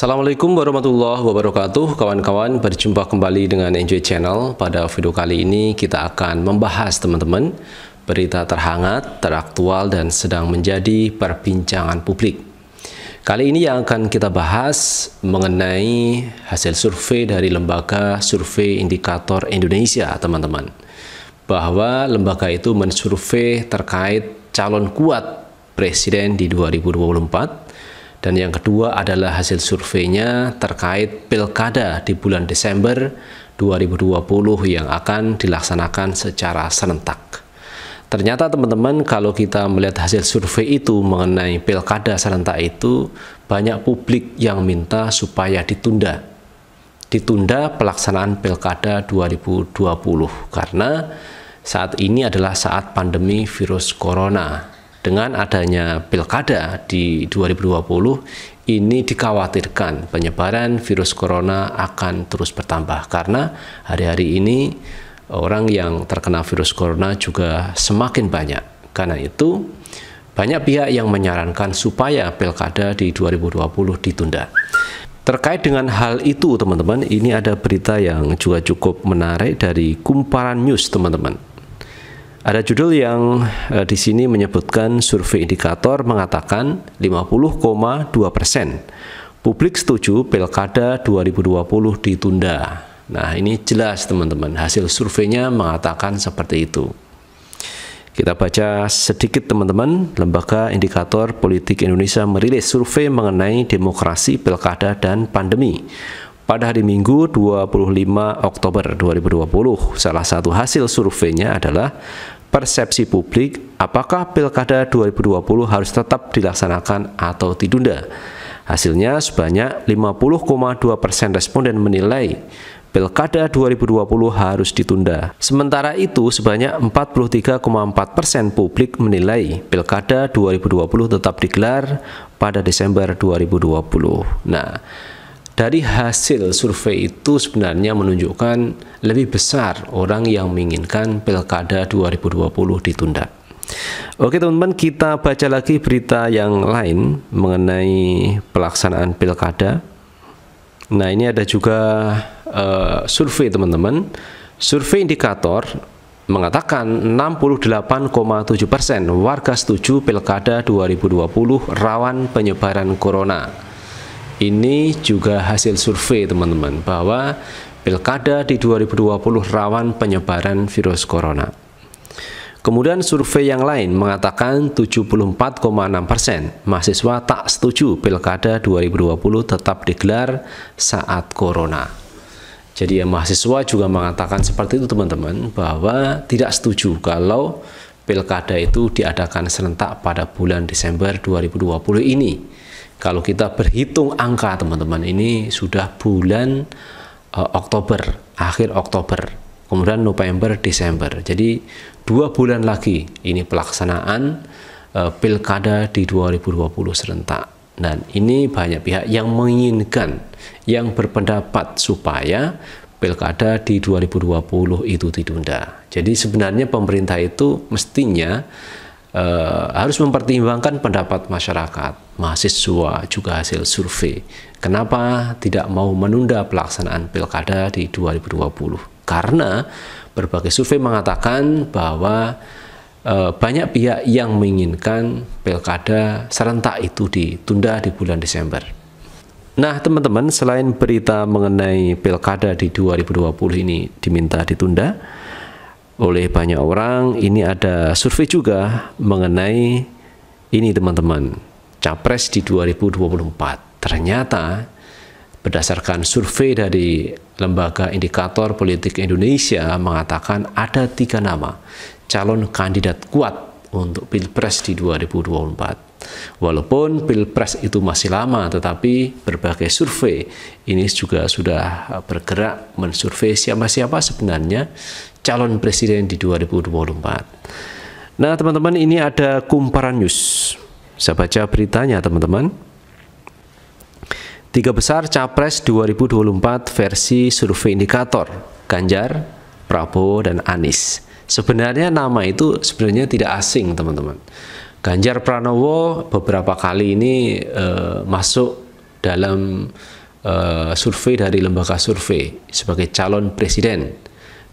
Assalamualaikum warahmatullahi wabarakatuh Kawan-kawan berjumpa kembali dengan Enjoy Channel Pada video kali ini kita akan membahas teman-teman Berita terhangat, teraktual dan sedang menjadi perbincangan publik Kali ini yang akan kita bahas mengenai hasil survei dari Lembaga Survei Indikator Indonesia teman-teman bahwa lembaga itu mensurvei terkait calon kuat presiden di 2024 dan yang kedua adalah hasil surveinya terkait pilkada di bulan Desember 2020 yang akan dilaksanakan secara serentak. Ternyata teman-teman kalau kita melihat hasil survei itu mengenai pilkada serentak itu banyak publik yang minta supaya ditunda. Ditunda pelaksanaan pilkada 2020 karena saat ini adalah saat pandemi virus corona dengan adanya pilkada di 2020 ini dikhawatirkan penyebaran virus corona akan terus bertambah karena hari-hari ini orang yang terkena virus corona juga semakin banyak. Karena itu banyak pihak yang menyarankan supaya pilkada di 2020 ditunda. Terkait dengan hal itu teman-teman, ini ada berita yang juga cukup menarik dari Kumparan News teman-teman. Ada judul yang eh, di sini menyebutkan survei indikator mengatakan 50,2 persen publik setuju pilkada 2020 ditunda. Nah ini jelas teman-teman hasil surveinya mengatakan seperti itu. Kita baca sedikit teman-teman, Lembaga Indikator Politik Indonesia merilis survei mengenai demokrasi, pilkada, dan pandemi pada hari Minggu 25 Oktober 2020. Salah satu hasil surveinya adalah persepsi publik apakah pilkada 2020 harus tetap dilaksanakan atau ditunda. Hasilnya sebanyak 50,2 persen responden menilai Pilkada 2020 harus ditunda. Sementara itu, sebanyak 43,4 persen publik menilai Pilkada 2020 tetap digelar pada Desember 2020. Nah, dari hasil survei itu sebenarnya menunjukkan lebih besar orang yang menginginkan pilkada 2020 ditunda. Oke teman-teman, kita baca lagi berita yang lain mengenai pelaksanaan pilkada. Nah ini ada juga uh, survei teman-teman. Survei indikator mengatakan 68,7 persen warga setuju pilkada 2020 rawan penyebaran corona. Ini juga hasil survei teman-teman bahwa pilkada di 2020 rawan penyebaran virus corona. Kemudian survei yang lain mengatakan 74,6 persen mahasiswa tak setuju pilkada 2020 tetap digelar saat corona. Jadi ya, mahasiswa juga mengatakan seperti itu teman-teman bahwa tidak setuju kalau pilkada itu diadakan serentak pada bulan Desember 2020 ini kalau kita berhitung angka teman-teman ini sudah bulan uh, Oktober, akhir Oktober, kemudian November, Desember. Jadi dua bulan lagi ini pelaksanaan uh, pilkada di 2020 serentak. Dan ini banyak pihak yang menginginkan, yang berpendapat supaya pilkada di 2020 itu ditunda. Jadi sebenarnya pemerintah itu mestinya e, harus mempertimbangkan pendapat masyarakat, mahasiswa, juga hasil survei. Kenapa tidak mau menunda pelaksanaan pilkada di 2020? Karena berbagai survei mengatakan bahwa e, banyak pihak yang menginginkan pilkada serentak itu ditunda di bulan Desember. Nah, teman-teman, selain berita mengenai pilkada di 2020 ini diminta ditunda, oleh banyak orang ini ada survei juga mengenai ini teman-teman capres di 2024 ternyata berdasarkan survei dari lembaga indikator politik Indonesia mengatakan ada tiga nama calon kandidat kuat untuk pilpres di 2024 Walaupun pilpres itu masih lama, tetapi berbagai survei ini juga sudah eh, bergerak mensurvei siapa-siapa sebenarnya calon presiden di 2024. Nah, teman-teman, ini ada kumparan news. Saya baca beritanya, teman-teman. Tiga besar Capres 2024 versi survei indikator Ganjar, Prabowo, dan Anies. Sebenarnya nama itu sebenarnya tidak asing, teman-teman. Ganjar Pranowo beberapa kali ini uh, masuk dalam uh, survei dari lembaga survei sebagai calon presiden.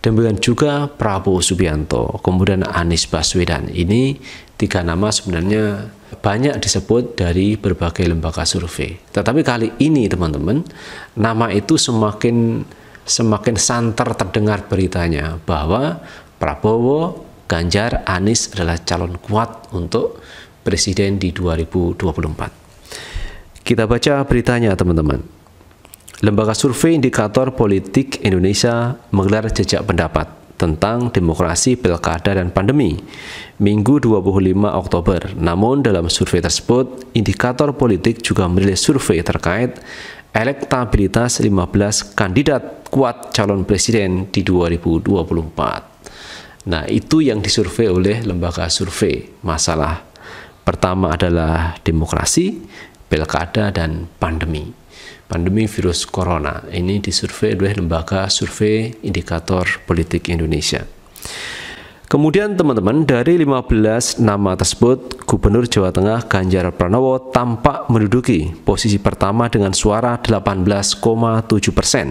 Demikian juga Prabowo Subianto, kemudian Anies Baswedan. Ini tiga nama sebenarnya banyak disebut dari berbagai lembaga survei. Tetapi kali ini teman-teman, nama itu semakin semakin santer terdengar beritanya bahwa Prabowo Ganjar Anies adalah calon kuat untuk presiden di 2024. Kita baca beritanya teman-teman. Lembaga Survei Indikator Politik Indonesia menggelar jejak pendapat tentang demokrasi, pilkada, dan pandemi Minggu 25 Oktober. Namun dalam survei tersebut, indikator politik juga merilis survei terkait elektabilitas 15 kandidat kuat calon presiden di 2024. Nah, itu yang disurvei oleh lembaga survei. Masalah pertama adalah demokrasi, pilkada, dan pandemi. Pandemi virus corona ini disurvei oleh lembaga survei indikator politik Indonesia. Kemudian teman-teman dari 15 nama tersebut Gubernur Jawa Tengah Ganjar Pranowo tampak menduduki posisi pertama dengan suara 18,7 persen.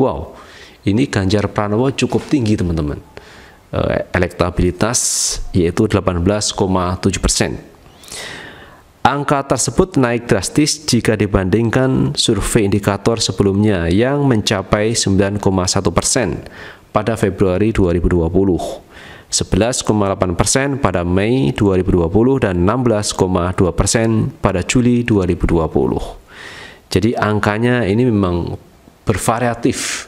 Wow, ini Ganjar Pranowo cukup tinggi teman-teman. Eh, elektabilitas yaitu 18,7 persen. Angka tersebut naik drastis jika dibandingkan survei indikator sebelumnya yang mencapai 9,1 persen pada Februari 2020, 11,8 persen pada Mei 2020, dan 16,2 persen pada Juli 2020. Jadi angkanya ini memang bervariatif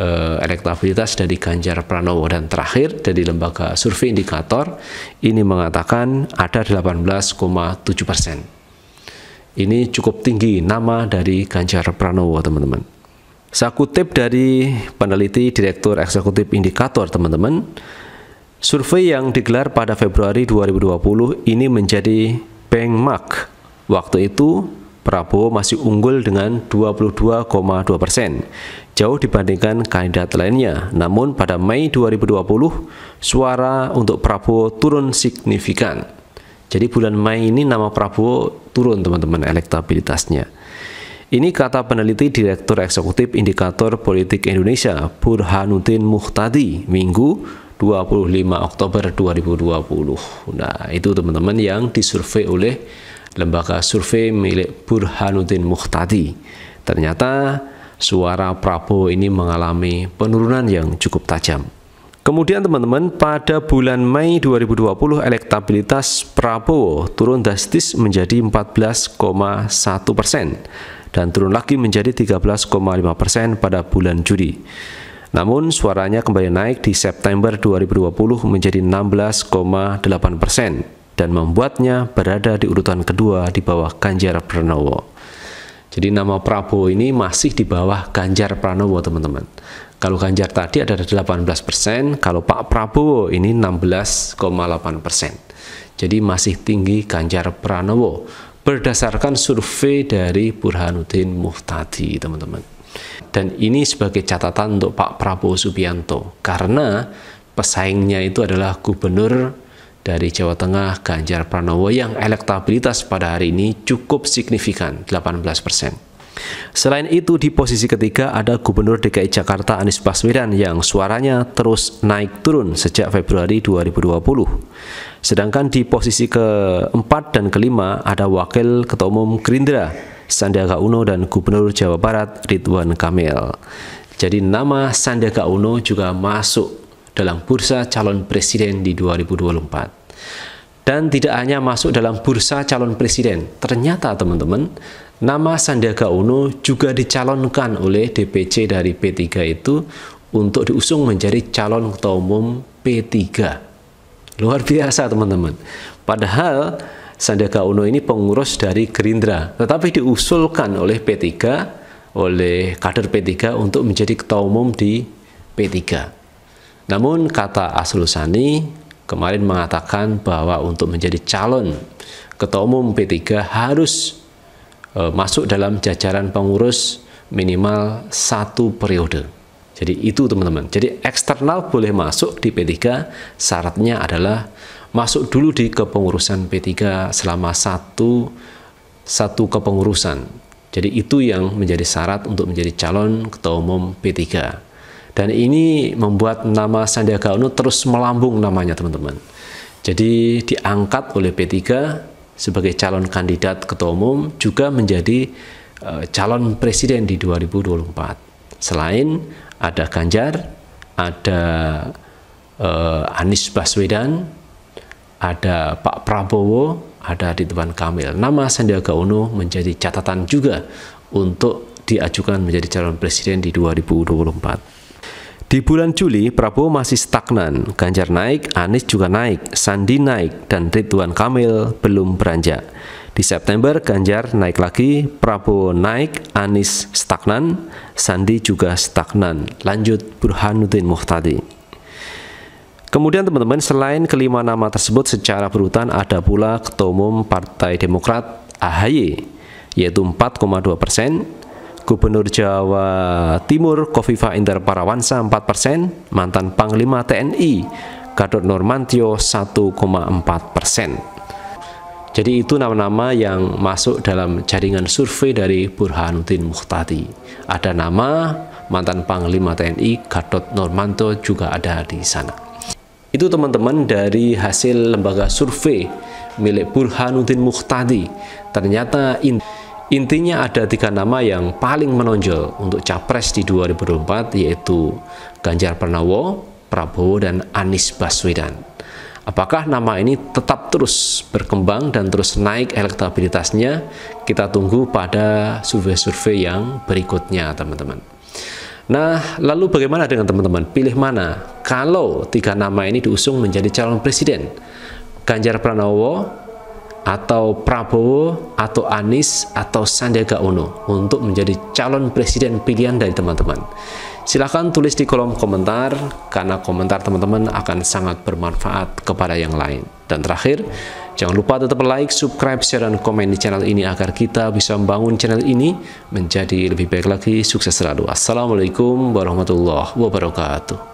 uh, elektabilitas dari Ganjar Pranowo dan terakhir dari lembaga survei indikator ini mengatakan ada 18,7 persen. Ini cukup tinggi nama dari Ganjar Pranowo teman-teman. Saya kutip dari peneliti Direktur Eksekutif Indikator teman-teman. Survei yang digelar pada Februari 2020 ini menjadi benchmark. Waktu itu Prabowo masih unggul dengan 22,2 persen jauh dibandingkan kandidat lainnya. Namun pada Mei 2020, suara untuk Prabowo turun signifikan. Jadi bulan Mei ini nama Prabowo turun teman-teman elektabilitasnya. Ini kata peneliti Direktur Eksekutif Indikator Politik Indonesia Burhanuddin Muhtadi Minggu 25 Oktober 2020. Nah, itu teman-teman yang disurvei oleh lembaga survei milik Burhanuddin Muhtadi. Ternyata suara Prabowo ini mengalami penurunan yang cukup tajam. Kemudian teman-teman, pada bulan Mei 2020 elektabilitas Prabowo turun drastis menjadi 14,1 persen dan turun lagi menjadi 13,5 persen pada bulan Juli. Namun suaranya kembali naik di September 2020 menjadi 16,8 persen dan membuatnya berada di urutan kedua di bawah Ganjar Pranowo. Jadi nama Prabowo ini masih di bawah Ganjar Pranowo teman-teman. Kalau Ganjar tadi ada 18%, kalau Pak Prabowo ini 16,8%. Jadi masih tinggi Ganjar Pranowo berdasarkan survei dari Burhanuddin Muhtadi teman-teman. Dan ini sebagai catatan untuk Pak Prabowo Subianto karena pesaingnya itu adalah Gubernur dari Jawa Tengah Ganjar Pranowo yang elektabilitas pada hari ini cukup signifikan 18 persen. Selain itu di posisi ketiga ada Gubernur DKI Jakarta Anies Baswedan yang suaranya terus naik turun sejak Februari 2020. Sedangkan di posisi keempat dan kelima ada Wakil Ketua Umum Gerindra Sandiaga Uno dan Gubernur Jawa Barat Ridwan Kamil. Jadi nama Sandiaga Uno juga masuk dalam bursa calon presiden di 2024. Dan tidak hanya masuk dalam bursa calon presiden, ternyata teman-teman, nama Sandiaga Uno juga dicalonkan oleh DPC dari P3 itu untuk diusung menjadi calon ketua umum P3. Luar biasa teman-teman. Padahal Sandiaga Uno ini pengurus dari Gerindra, tetapi diusulkan oleh P3, oleh kader P3 untuk menjadi ketua umum di P3. Namun kata Aslusani, kemarin mengatakan bahwa untuk menjadi calon ketua umum P3 harus e, masuk dalam jajaran pengurus minimal satu periode. Jadi itu teman-teman. Jadi eksternal boleh masuk di P3, syaratnya adalah masuk dulu di kepengurusan P3 selama satu satu kepengurusan. Jadi itu yang menjadi syarat untuk menjadi calon ketua umum P3. Dan ini membuat nama Sandiaga Uno terus melambung namanya teman-teman. Jadi diangkat oleh P3 sebagai calon kandidat ketua umum juga menjadi eh, calon presiden di 2024. Selain ada Ganjar, ada uh, Anies Baswedan, ada Pak Prabowo, ada Ridwan Kamil. Nama Sandiaga Uno menjadi catatan juga untuk diajukan menjadi calon presiden di 2024. Di bulan Juli, Prabowo masih stagnan. Ganjar naik, Anies juga naik, Sandi naik, dan Ridwan Kamil belum beranjak. Di September, Ganjar naik lagi, Prabowo naik, Anies stagnan, Sandi juga stagnan. Lanjut Burhanuddin Muhtadi. Kemudian teman-teman, selain kelima nama tersebut secara berurutan ada pula Ketua Umum Partai Demokrat AHY, yaitu 4,2 persen, Gubernur Jawa Timur Kofifa Indar Parawansa 4 mantan Panglima TNI Gatot Normantio 1,4 Jadi itu nama-nama yang masuk dalam jaringan survei dari Burhanuddin Muhtadi. Ada nama mantan Panglima TNI Gatot Normanto juga ada di sana. Itu teman-teman dari hasil lembaga survei milik Burhanuddin Muhtadi. Ternyata ini Intinya ada tiga nama yang paling menonjol untuk capres di 2024 yaitu Ganjar Pranowo, Prabowo, dan Anies Baswedan. Apakah nama ini tetap terus berkembang dan terus naik elektabilitasnya? Kita tunggu pada survei-survei yang berikutnya, teman-teman. Nah, lalu bagaimana dengan teman-teman? Pilih mana? Kalau tiga nama ini diusung menjadi calon presiden, Ganjar Pranowo, atau Prabowo atau Anies atau Sandiaga Uno untuk menjadi calon presiden pilihan dari teman-teman. Silahkan tulis di kolom komentar karena komentar teman-teman akan sangat bermanfaat kepada yang lain. Dan terakhir, jangan lupa tetap like, subscribe, share, dan komen di channel ini agar kita bisa membangun channel ini menjadi lebih baik lagi, sukses selalu. Assalamualaikum warahmatullahi wabarakatuh.